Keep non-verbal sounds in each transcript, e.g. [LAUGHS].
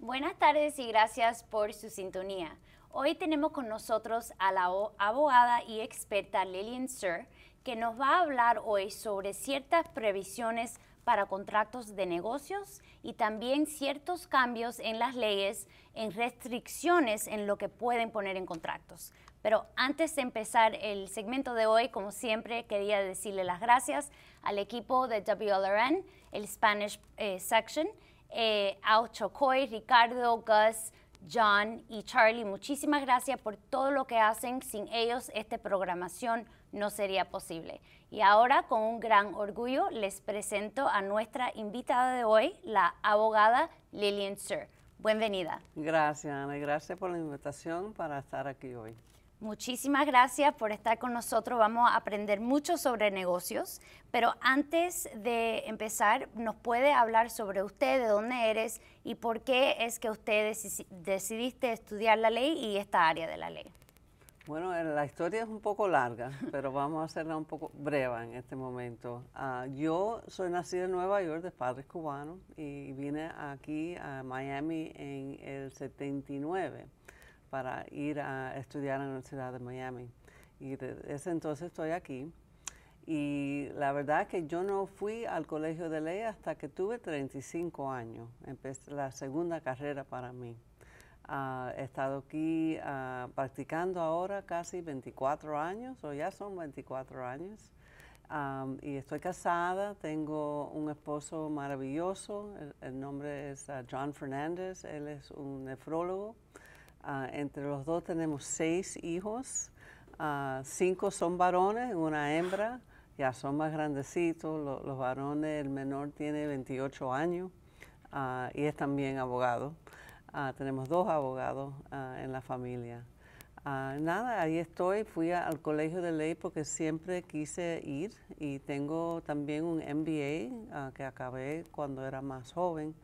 Buenas tardes y gracias por su sintonía. Hoy tenemos con nosotros a la abogada y experta Lillian Sir, que nos va a hablar hoy sobre ciertas previsiones para contratos de negocios y también ciertos cambios en las leyes, en restricciones en lo que pueden poner en contratos. Pero antes de empezar el segmento de hoy, como siempre, quería decirle las gracias al equipo de WLRN, el Spanish eh, Section, eh, a Chocoy, Ricardo, Gus, John y Charlie, muchísimas gracias por todo lo que hacen. Sin ellos, esta programación no sería posible. Y ahora, con un gran orgullo, les presento a nuestra invitada de hoy, la abogada Lillian Sir. Bienvenida. Gracias, Ana, y gracias por la invitación para estar aquí hoy. Muchísimas gracias por estar con nosotros. Vamos a aprender mucho sobre negocios, pero antes de empezar, ¿nos puede hablar sobre usted, de dónde eres y por qué es que usted decidiste estudiar la ley y esta área de la ley? Bueno, eh, la historia es un poco larga, [LAUGHS] pero vamos a hacerla un poco breve en este momento. Ah, yo soy nacida en Nueva York de padres cubanos y vine aquí a Miami en el 79 para ir a estudiar en la Universidad de Miami. Y desde entonces estoy aquí. Y la verdad es que yo no fui al colegio de ley hasta que tuve 35 años. Empecé la segunda carrera para mí. Ah, he estado aquí ah, practicando ahora casi 24 años, o ya son 24 años. y estoy casada, tengo un esposo maravilloso, el, nombre es ah, John Fernández, él es un nefrólogo Ah, entre los dos tenemos seis hijos, ah, cinco son varones, una hembra, ya son más grandecitos, los varones, el menor tiene 28 años ah, y es también abogado. tenemos dos abogados en la familia. nada, ahí estoy, fui al colegio de ley porque siempre quise ir y tengo también un MBA que acabé cuando era más joven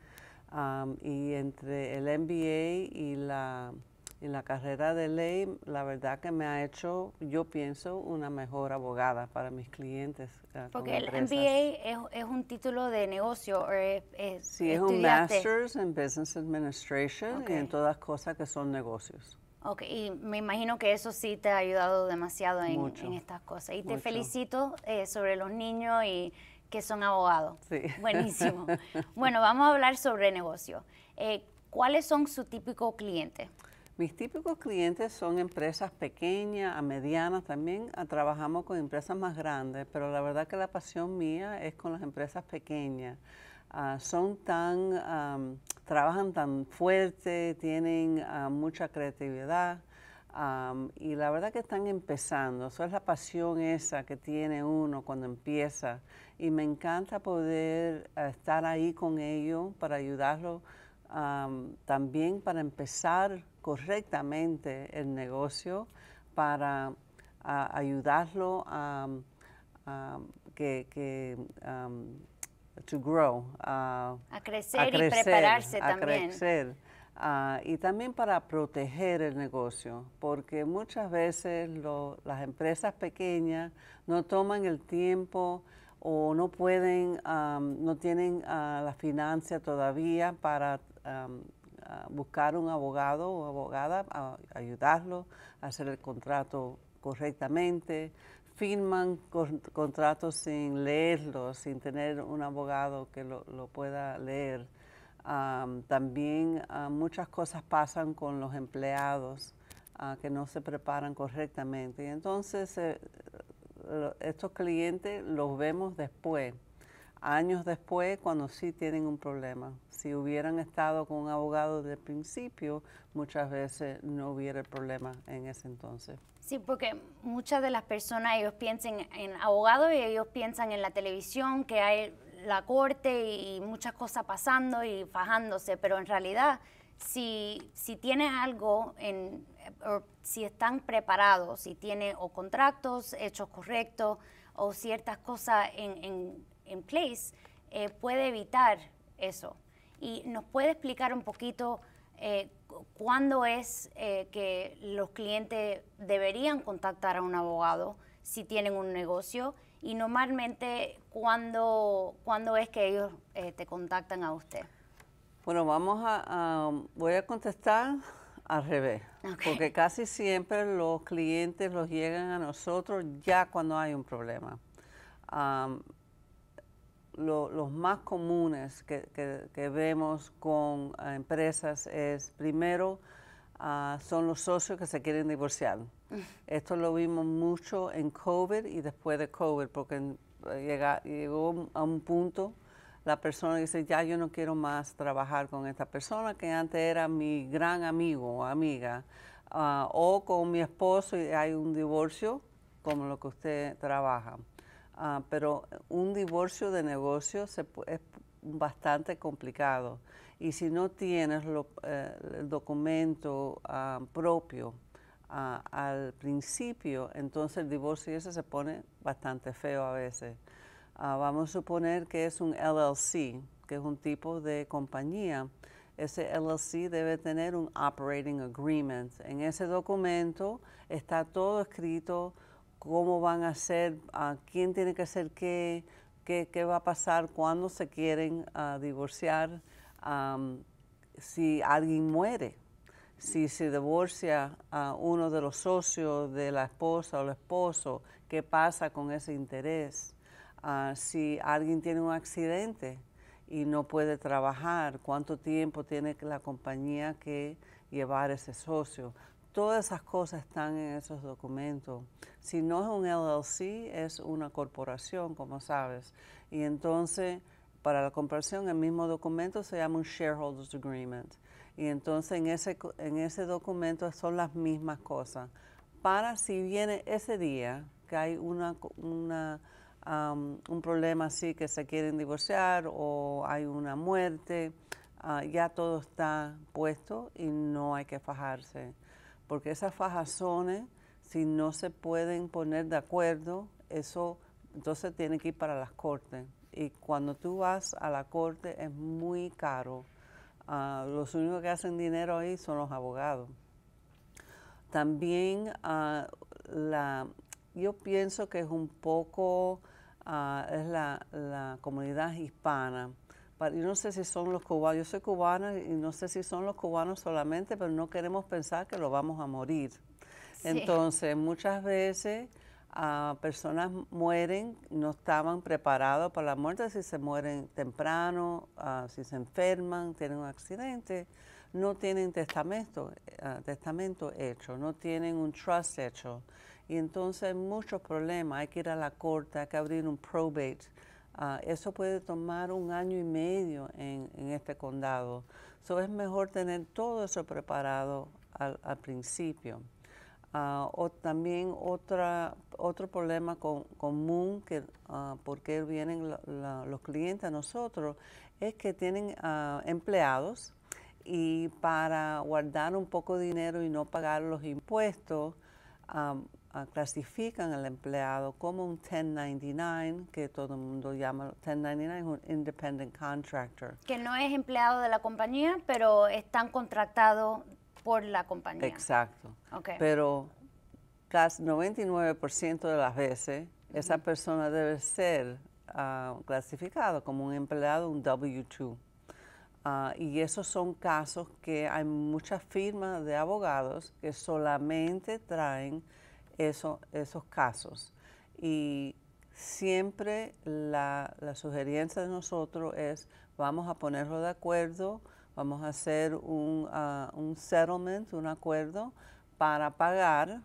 y entre el MBA y la, la carrera de ley, la verdad que me ha hecho, yo pienso, una mejor abogada para mis clientes. Eh, Porque el MBA es, un título de negocio. O eh, es, eh, sí, es un Master's in Business Administration y en todas cosas que son negocios. Ok, y me imagino que eso sí te ha ayudado demasiado en, estas cosas. Y te felicito sobre los niños y que son abogados. [LAUGHS] Buenísimo. [LAUGHS] bueno, vamos a hablar sobre negocio. Eh, ¿Cuáles son su típico clientes? Mis típicos clientes son empresas pequeñas, a medianas también. Ah, trabajamos con empresas más grandes, pero la verdad que la pasión mía es con las empresas pequeñas. Ah, son tan, trabajan tan fuerte, tienen ah, mucha creatividad y la verdad que están empezando, eso es la pasión esa que tiene uno cuando empieza. Y me encanta poder eh, estar ahí con ellos para ayudarlo también para empezar correctamente el negocio, para ayudarlos ayudarlo a, que, grow, a, crecer y prepararse también. Ah, y también para proteger el negocio, porque muchas veces las empresas pequeñas no toman el tiempo o no pueden, no tienen ah, la financia todavía para ah, buscar un abogado o abogada, a ayudarlo a hacer el contrato correctamente. Firman contratos sin leerlos, sin tener un abogado que lo pueda leer también ah, muchas cosas pasan con los empleados ah, que no se preparan correctamente. Y entonces eh, estos clientes los vemos después, años después, cuando sí tienen un problema. Si hubieran estado con un abogado desde el principio, muchas veces no hubiera problema en ese entonces. Sí, porque muchas de las personas, ellos piensan en abogado y ellos piensan en la televisión, que hay la corte y muchas cosas pasando y fajándose, pero en realidad si, si algo, en, eh, o si están preparados, si tiene o contratos hechos correctos o ciertas cosas en, place, eh, puede evitar eso. Y nos puede explicar un poquito eh, ¿cuándo es eh, que los clientes deberían contactar a un abogado si tienen un negocio? Y normalmente, ¿cuándo, ¿cuándo es que ellos eh, te contactan a usted? Bueno, vamos a, voy a contestar al revés, porque casi siempre los clientes los llegan a nosotros ya cuando hay un problema los más comunes que, vemos con eh, empresas es, primero, ah, son los socios que se quieren divorciar. [LAUGHS] Esto lo vimos mucho en COVID y después de COVID, porque eh, llegó a un punto la persona dice, ya yo no quiero más trabajar con esta persona que antes era mi gran amigo o amiga, ah, o con mi esposo y hay un divorcio como lo que usted trabaja. Ah, pero un divorcio de negocio es bastante complicado y si no tienes eh, el documento ah, propio ah, al principio, entonces el divorcio ese se pone bastante feo a veces. vamos a suponer que es un LLC, que es un tipo de compañía. Ese LLC debe tener un operating agreement. En ese documento está todo escrito, cómo van a ser, a quién tiene que hacer qué, qué, va a pasar, cuando se quieren ah, divorciar, si alguien muere, si se divorcia ah, uno de los socios de la esposa o el esposo, qué pasa con ese interés, ah, si alguien tiene un accidente y no puede trabajar, cuánto tiempo tiene la compañía que llevar ese socio. Todas esas cosas están en esos documentos. Si no es un LLC, es una corporación, como sabes. Y entonces, para la comparación, el mismo documento se llama un Shareholders Agreement. Y entonces, en ese, en ese documento son las mismas cosas. Para si viene ese día que hay una, un problema así, que se quieren divorciar o hay una muerte, ah, ya todo está puesto y no hay que fajarse porque esas fajazones, si no se pueden poner de acuerdo, eso entonces tiene que ir para las cortes. Y cuando tú vas a la corte es muy caro. Ah, los únicos que hacen dinero ahí son los abogados. También ah, yo pienso que es un poco ah, es la comunidad hispana yo no sé si son los cubanos, yo soy cubana y no sé si son los cubanos solamente, pero no queremos pensar que lo vamos a morir. Entonces, muchas veces ah, personas mueren, no estaban preparados para la muerte, si se mueren temprano, ah, si se enferman, tienen un accidente, no tienen testamento, ah, testamento hecho, no tienen un trust hecho. Y entonces hay muchos problemas, hay que ir a la corte, hay que abrir un probate Ah, eso puede tomar un año y medio en, este condado. So es mejor tener todo eso preparado al, principio. Ah, o también otra, otro problema común que uh, ah, porque vienen los clientes a nosotros es que tienen empleados y para guardar un poco de dinero y no pagar los impuestos, um, clasifican al empleado como un 1099, que todo el mundo llama 1099, un independent contractor. Que no es empleado de la compañía, pero están contratados por la compañía. Exacto. Okay. Pero casi 99% de las veces esa persona debe ser ah, clasificado clasificada como un empleado, un W2. Ah, y esos son casos que hay muchas firmas de abogados que solamente traen esos casos. Y siempre la, sugerencia de nosotros es vamos a ponerlo de acuerdo, vamos a hacer un, ah, un settlement, un acuerdo para pagar,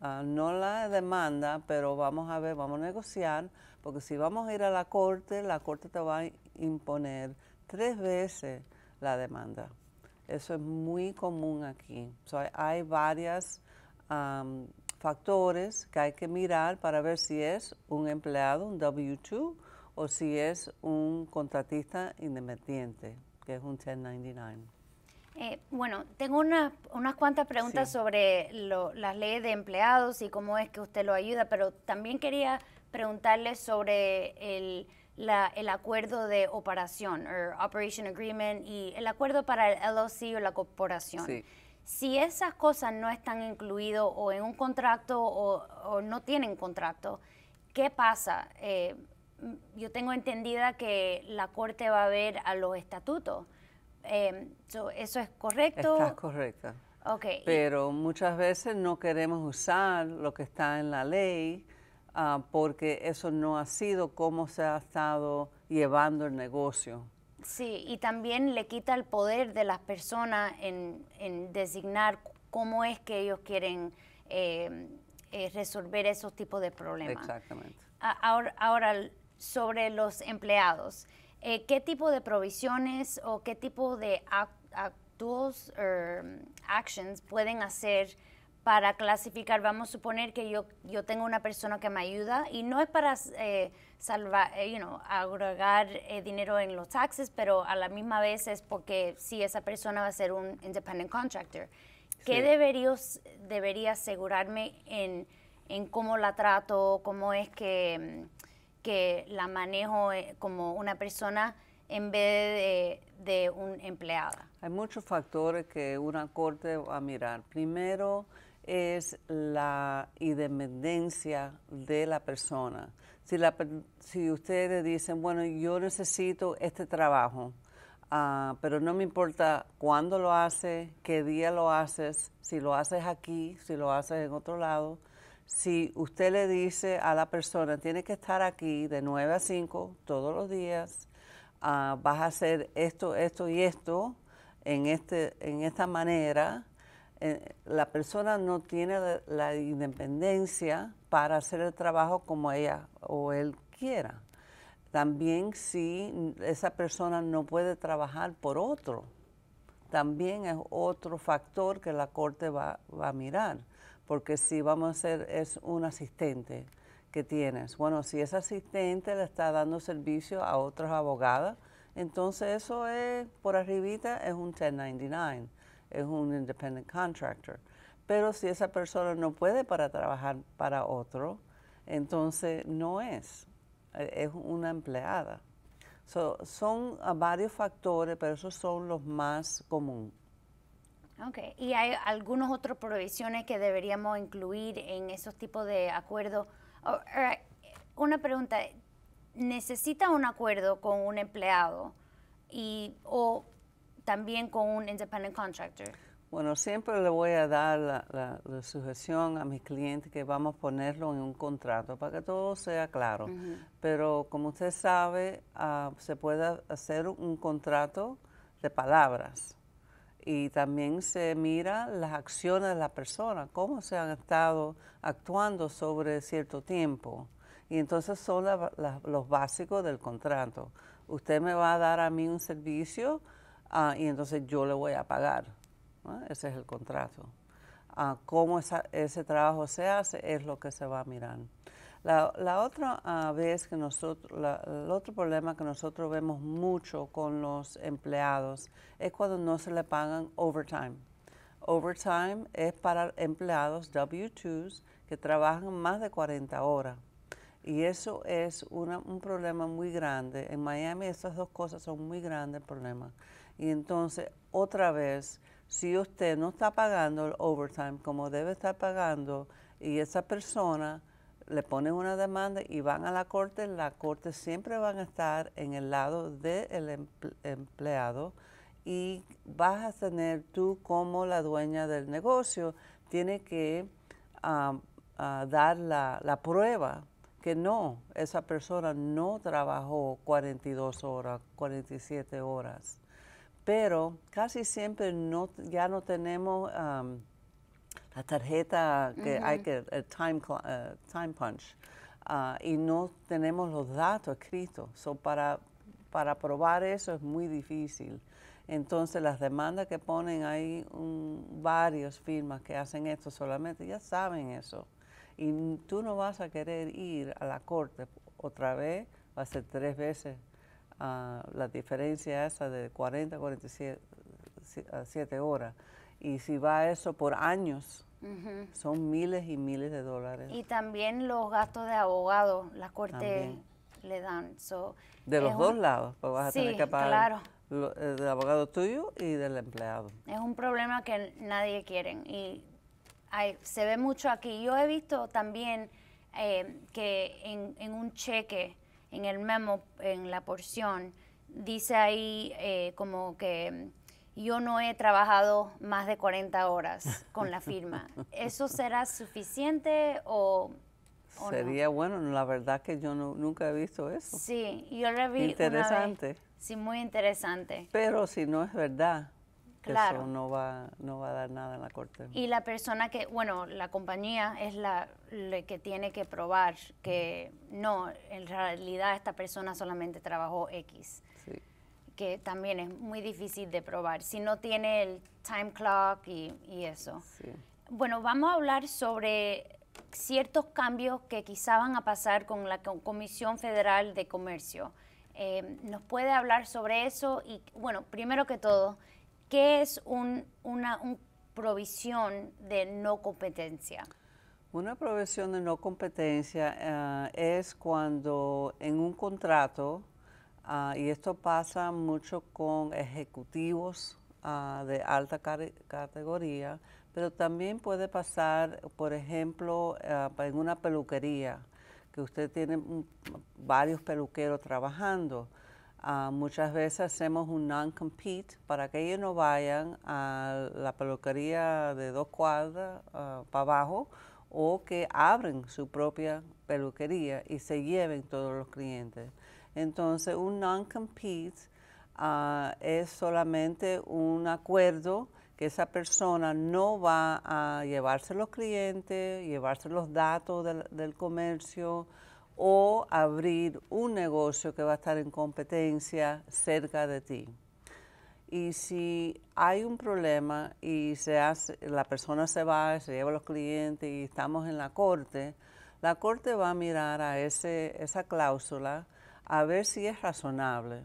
ah, no la demanda, pero vamos a ver, vamos a negociar, porque si vamos a ir a la corte, la corte te va a imponer tres veces la demanda. Eso es muy común aquí. hay varios factores que hay que mirar para ver si es un empleado, un W2, o si es un contratista independiente, que es un 1099. Eh, bueno, tengo una, unas cuantas preguntas sobre las leyes de empleados y cómo es que usted lo ayuda, pero también quería preguntarle sobre el el acuerdo de operación, o Operation Agreement, y el acuerdo para el LLC o la corporación. Si esas cosas no están incluidas o en un contrato o, no tienen contrato, ¿qué pasa? Eh, yo tengo entendida que la Corte va a ver a los estatutos. Em, ¿Eso es correcto? estás correcto. Pero muchas veces no queremos usar lo que está en la ley Ah, porque eso no ha sido como se ha estado llevando el negocio. Sí, y también le quita el poder de las personas en, designar cómo es que ellos quieren em, eh, resolver esos tipos de problemas. Exactamente. Ahora, ahora sobre los empleados, eh, ¿qué tipo de provisiones o qué tipo de actos er, actions pueden hacer para clasificar, vamos a suponer que yo, yo tengo una persona que me ayuda y no es para eh, salvar, eh, agregar eh, dinero en los taxes, pero a la misma vez es porque si esa persona va a ser un independent contractor. ¿Qué debería asegurarme en, cómo la trato, cómo es que, que la manejo como una persona en vez de, un empleado? Hay muchos factores que una corte va a mirar. Primero, es la independencia de la persona. Si, ustedes dicen, bueno, yo necesito este trabajo, ah, pero no me importa cuándo lo haces, qué día lo haces, si lo haces aquí, si lo haces en otro lado, si usted le dice a la persona, tiene que estar aquí de 9 a 5 todos los días, ah, vas a hacer esto, esto y esto en este, esta manera, eh, la persona no tiene la independencia para hacer el trabajo como ella o él quiera. También si esa persona no puede trabajar por otro, también es otro factor que la corte va, va a mirar, porque si vamos a hacer es un asistente que tienes, bueno, si ese asistente le está dando servicio a otras abogadas, entonces eso es, por arribita, es un 1099 es un independent contractor. Pero si esa persona no puede para trabajar para otro, entonces no es, eh, es una empleada. son ah, varios factores, pero esos son los más comunes. Ok, ¿y hay algunas otras provisiones que deberíamos incluir en esos tipos de acuerdos? Oh, una pregunta, ¿necesita un acuerdo con un empleado y, o también con un independent contractor? Bueno, siempre le voy a dar la, la, sujeción a mis clientes que vamos a ponerlo en un contrato para que todo sea claro. Pero como usted sabe, ah, se puede hacer un contrato de palabras y también se mira las acciones de la persona, cómo se han estado actuando sobre cierto tiempo. Y entonces son los básicos del contrato. Usted me va a dar a mí un servicio Ah, y entonces yo le voy a pagar. Ese es el contrato. Ah, cómo esa, ese trabajo se hace es lo que se va a mirar. La, otra ah, vez que nosotros, el otro problema que nosotros vemos mucho con los empleados es cuando no se le pagan overtime. Overtime es para empleados W2s que trabajan más de 40 horas. Y eso es un problema muy grande. En Miami estas dos cosas son muy grandes problemas. Y entonces, otra vez, si usted no está pagando el overtime como debe estar pagando y esa persona le pone una demanda y van a la corte, la corte siempre van a estar en el lado del empleado y vas a tener tú como la dueña del negocio, tiene que dar la, la prueba que no, esa persona no trabajó 42 horas, 47 horas pero casi siempre no, ya no tenemos um, la tarjeta que hay que, time, eh, time punch, ah, y no tenemos los datos escritos. So para, para probar eso es muy difícil. Entonces las demandas que ponen hay varios firmas que hacen esto solamente, ya saben eso. Y tú no vas a querer ir a la corte otra vez, va a ser tres veces la diferencia esa de 40 a 47 horas. Y si va eso por años, son miles y miles de dólares. Y también los gastos de abogado, la corte le dan. So, de los dos lados, pues vas a tener que pagar eh, del abogado tuyo y del empleado. Es un problema que nadie quiere y se ve mucho aquí. Yo he visto también eh, que en, en un cheque en el memo, en la porción, dice ahí eh, como que yo no he trabajado más de 40 horas con la firma. [LAUGHS] ¿Eso será suficiente o...? Sería bueno, la verdad que yo no, nunca he visto eso. Sí, yo he Interesante. Sí, muy interesante. Pero si no es verdad, Claro. no va, a dar nada en la corte. Y la persona que, bueno, la compañía es la, que tiene que probar que no, en realidad esta persona solamente trabajó X. Sí. Que también es muy difícil de probar si no tiene el time clock y, eso. Sí. Bueno, vamos a hablar sobre ciertos cambios que quizá van a pasar con la Comisión Federal de Comercio. Eh, ¿Nos puede hablar sobre eso? Y bueno, primero que todo, ¿Qué es una provisión de no competencia? Una provisión de no competencia eh, es cuando en un contrato, ah, y esto pasa mucho con ejecutivos ah, de alta categoría, pero también puede pasar, por ejemplo, ah, en una peluquería, que usted tiene varios peluqueros trabajando Ah, muchas veces hacemos un non-compete para que ellos no vayan a la peluquería de dos cuadras ah, para abajo o que abren su propia peluquería y se lleven todos los clientes. Entonces, un non-compete ah, es solamente un acuerdo que esa persona no va a llevarse los clientes, llevarse los datos del comercio, o abrir un negocio que va a estar en competencia cerca de ti. Y si hay un problema y se hace, la persona se va, se lleva a los clientes y estamos en la corte, la corte va a mirar a esa cláusula a ver si es razonable.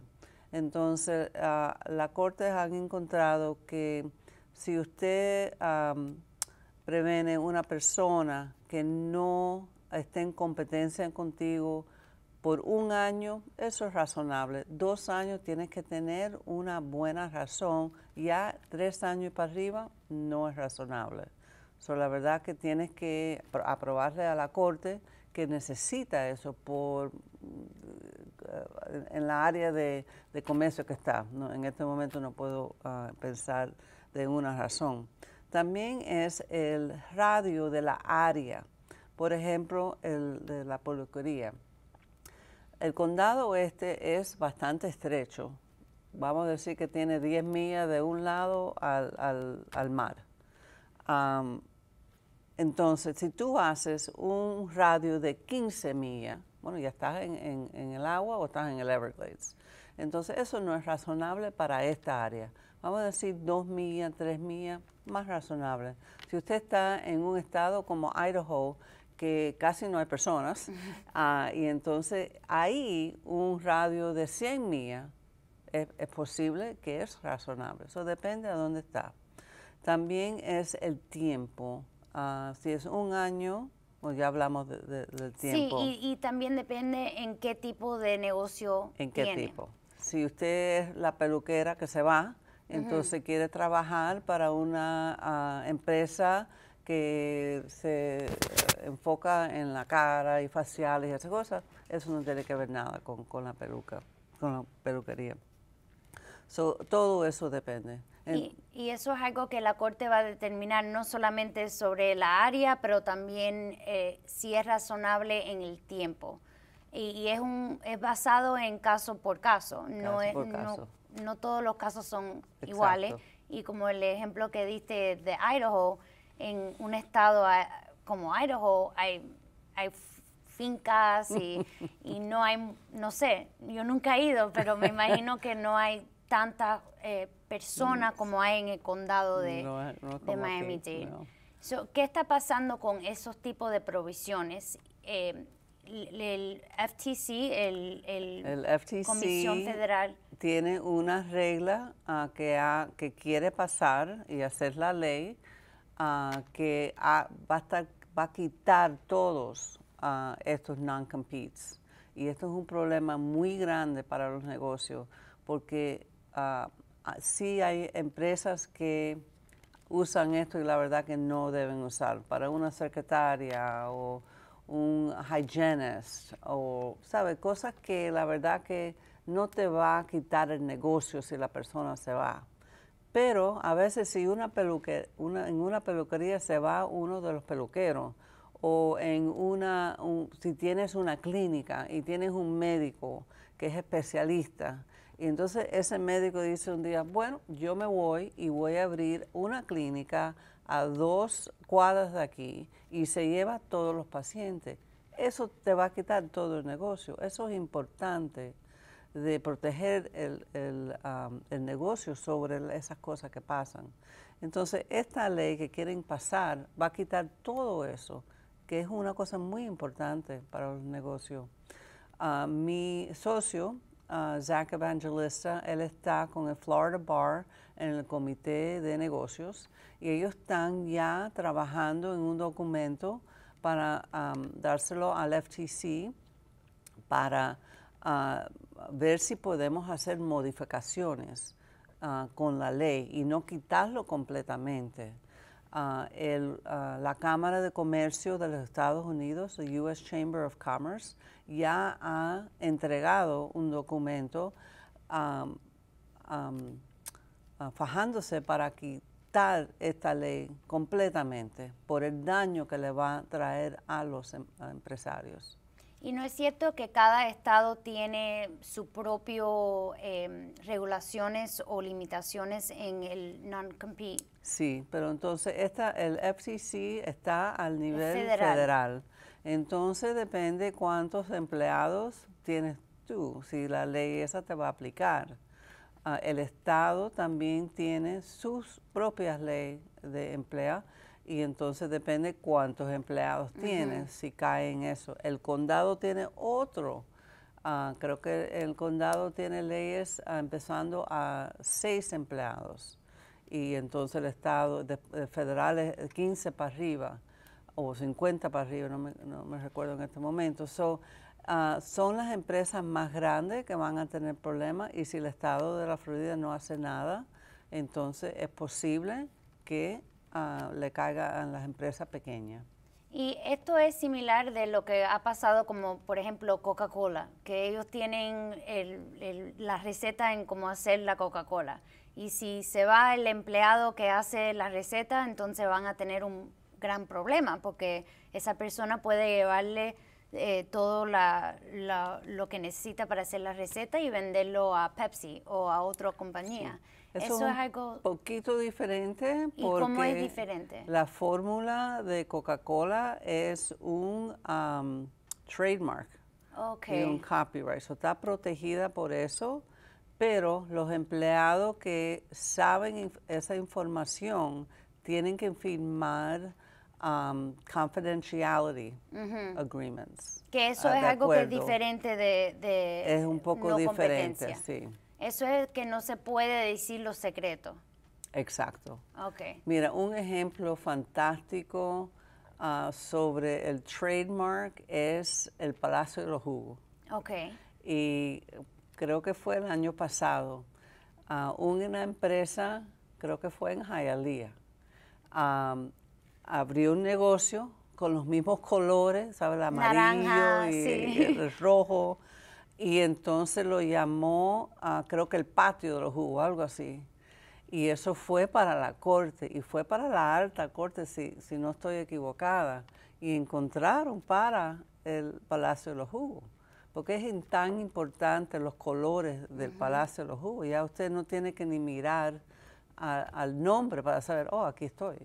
Entonces, ah, la corte han encontrado que si usted prevé una persona que no esté en competencia contigo por un año, eso es razonable. Dos años tienes que tener una buena razón. Ya tres años y para arriba no es razonable. So, la verdad que tienes que aprobarle a la corte que necesita eso por eh, en la área de, comercio que está. En este momento no puedo ah, pensar de una razón. También es el radio de la área por ejemplo, el de la poluquería. El condado este es bastante estrecho. Vamos a decir que tiene 10 millas de un lado al, mar. entonces, si tú haces un radio de 15 millas, bueno, ya estás en, en, el agua o estás en el Everglades. Entonces, eso no es razonable para esta área. Vamos a decir 2 millas, 3 millas, más razonable. Si usted está en un estado como Idaho, que casi no hay personas, ah, y entonces ahí un radio de 100 millas es, posible que es razonable. Eso depende de dónde está. También es el tiempo. Ah, si es un año, pues ya hablamos de, del tiempo. Sí, y, también depende en qué tipo de negocio. En qué tipo. Si usted es la peluquera que se va, entonces quiere trabajar para una ah, empresa que se enfoca en la cara y faciales y esas cosas, eso no tiene que ver nada con, la peluca, con la peluquería. todo eso depende. Y, eso es algo que la Corte va a determinar no solamente sobre la área, pero también eh, si es razonable en el tiempo. Y, es, un, es basado en caso por caso. no, es, No, todos los casos son iguales. Y como el ejemplo que diste de Idaho, en un estado como Idaho hay, hay fincas y, y, [LAUGHS] no hay, no sé, yo nunca he ido, pero me imagino que no hay tanta eh, persona como hay en el condado de, eh, Miami-Dade. ¿Qué está pasando con esos tipos de provisiones? Eh, el, FTC, el, el, Comisión Federal. Tiene una regla ah, que, que quiere pasar y hacer la ley uh, que va a estar va a quitar todos ah, estos non-competes. Y esto es un problema muy grande para los negocios porque ah, ah, sí hay empresas que usan esto y la verdad que no deben usar. Para una secretaria o un hygienist o, ¿sabe? Cosas que la verdad que no te va a quitar el negocio si la persona se va. Pero a veces si una, peluque, en una peluquería se va uno de los peluqueros o en una, si tienes una clínica y tienes un médico que es especialista, y entonces ese médico dice un día, bueno, yo me voy y voy a abrir una clínica a dos cuadras de aquí y se lleva todos los pacientes. Eso te va a quitar todo el negocio, eso es importante de proteger el, negocio sobre esas cosas que pasan. Entonces, esta ley que quieren pasar va a quitar todo eso, que es una cosa muy importante para el negocio. Ah, mi socio, Zach ah, Evangelista, él está con el Florida Bar en el Comité de Negocios y ellos están ya trabajando en un documento para dárselo al FTC para ah, ver si podemos hacer modificaciones ah, con la ley y no quitarlo completamente. Ah, ah, la Cámara de Comercio de los Estados Unidos, the U.S. Chamber of Commerce, ya ha entregado un documento fajándose para quitar esta ley completamente por el daño que le va a traer a los em, empresarios. Y no es cierto que cada estado tiene su propio em, regulaciones o limitaciones en el non-compete. Sí, pero entonces esta, el FCC está al nivel federal. Entonces depende cuántos empleados tienes tú, si la ley esa te va a aplicar. Ah, el Estado también tiene sus propias leyes de empleo y entonces depende cuántos empleados tienen, si cae en eso. El condado tiene otro, ah, creo que el condado tiene leyes ah, empezando a seis empleados y entonces el estado federal es 15 para arriba o 50 para arriba, no me, recuerdo en este momento. So, ah, son las empresas más grandes que van a tener problemas y si el estado de la Florida no hace nada, entonces es posible que le caiga a las empresas pequeñas. Y esto es similar de lo que ha pasado como, por ejemplo, Coca-Cola, que ellos tienen el, el, la receta en cómo hacer la Coca-Cola. Y si se va el empleado que hace la receta, entonces van a tener un gran problema, porque esa persona puede llevarle eh, todo lo que necesita para hacer la receta y venderlo a Pepsi o a otra compañía. Eso, es algo... poquito diferente. porque La fórmula de Coca-Cola es un um, trademark y un copyright. está protegida por eso, pero los empleados que saben esa información tienen que firmar um, confidentiality agreements. Que eso ah, es algo que es diferente de... es un poco diferente, sí. Eso es que no se puede decir los secretos. Exacto. Okay. Mira, un ejemplo fantástico ah, sobre el trademark es el Palacio de los Jugos. Okay. Y creo que fue el año pasado. Ah, una empresa, creo que fue en Hialeah, abrió un negocio con los mismos colores, ¿sabes? El amarillo y el rojo. Y entonces lo llamó, a, creo que el patio de los jugos, algo así. Y eso fue para la corte, y fue para la alta corte, si, si no estoy equivocada. Y encontraron para el Palacio de los Jugos, porque es tan importante los colores del Palacio de los Jugos. Ya usted no tiene que ni mirar al nombre para saber, oh, aquí estoy.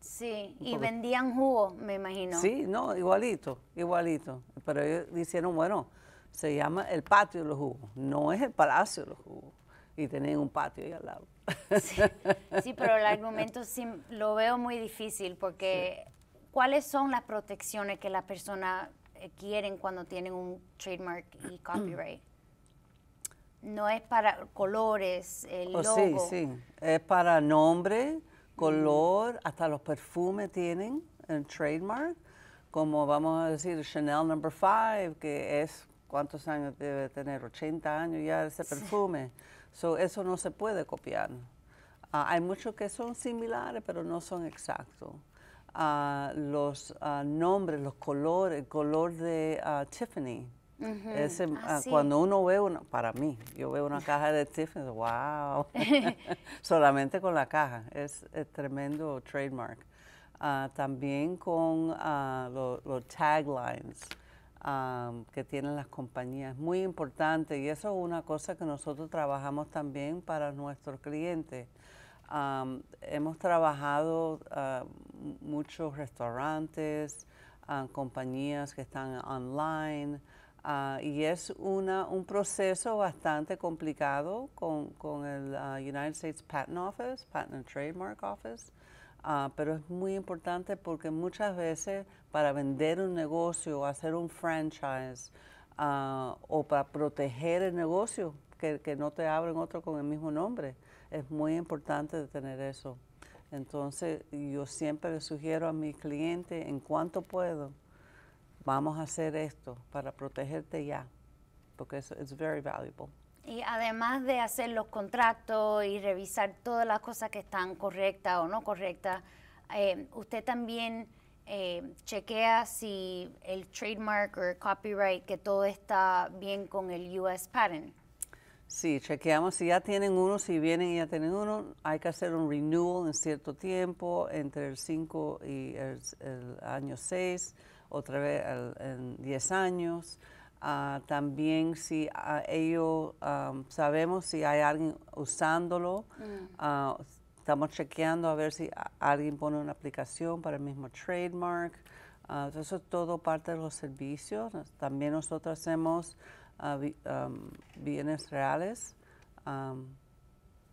Sí, y vendían jugo, me imagino. Sí, no, igualito, igualito. Pero ellos dijeron, bueno, se llama el patio de los jugos, no es el palacio de los jugos. Y tienen un patio ahí al lado. Sí, pero el argumento sí, lo veo muy difícil porque ¿cuáles son las protecciones que las personas eh, quieren cuando tienen un trademark y [CLEARS THROAT] copyright? no es para colores, el oh, logo. Sí, sí, es para nombre, color, hasta los perfumes tienen un trademark, como vamos a decir Chanel Number no. 5, que es ¿Cuántos años debe tener? 80 años ya ese perfume. eso no se puede copiar. Ah, hay muchos que son similares, pero no son exactos. Ah, los ah, nombres, los colores, el color de Tiffany. Cuando uno ve, una, para mí, yo veo una caja de Tiffany, wow, [LAUGHS] [LAUGHS] solamente con la caja, es, tremendo trademark. también con los taglines, que tienen las compañías. Muy importante y eso es una cosa que nosotros trabajamos también para nuestros clientes. hemos trabajado ah, muchos restaurantes, ah, compañías que están online. Ah, y es una, un proceso bastante complicado con, con el United States Patent Office, Patent and Trademark Office, Ah, pero es muy importante porque muchas veces para vender un negocio, hacer un franchise ah, o para proteger el negocio, que, no te abren otro con el mismo nombre, es muy importante tener eso. Entonces yo siempre le sugiero a mi cliente, en cuanto puedo, vamos a hacer esto para protegerte ya, porque eso es very valuable. Y además de hacer los contratos y revisar todas las cosas que están correctas o no correctas, eh, usted también eh, chequea si el trademark o copyright, que todo está bien con el US Patent. Sí, chequeamos si ya tienen uno, si vienen y ya tienen uno, hay que hacer un renewal en cierto tiempo, entre el 5 y el, año 6, otra vez en 10 años. Ah, también si ah, ellos sabemos si hay alguien usándolo, mm. ah, estamos chequeando a ver si alguien pone una aplicación para el mismo trademark. eso es todo parte de los servicios. También nosotros hacemos bienes reales.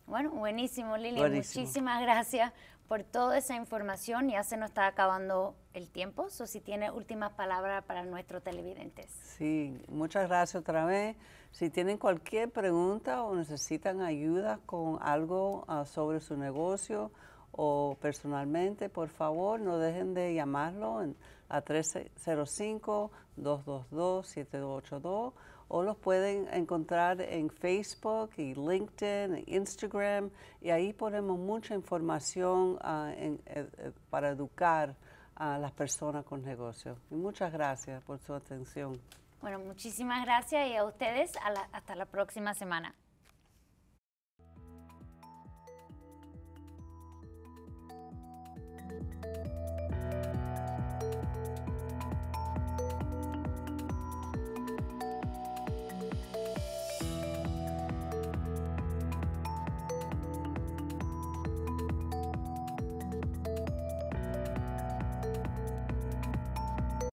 bueno, buenísimo, Lili. Muchísimas gracias por toda esa información. Ya se nos está acabando el tiempo. So, si tiene últimas palabras para nuestros televidentes. Sí, muchas gracias otra vez. Si tienen cualquier pregunta o necesitan ayuda con algo ah, sobre su negocio o personalmente, por favor, no dejen de llamarlo a 305-222-7282 o los pueden encontrar en Facebook y LinkedIn, en Instagram, y ahí ponemos mucha información ah, eh, eh, para educar a las personas con negocios. muchas gracias por su atención. Bueno, muchísimas gracias y a ustedes hasta la próxima semana.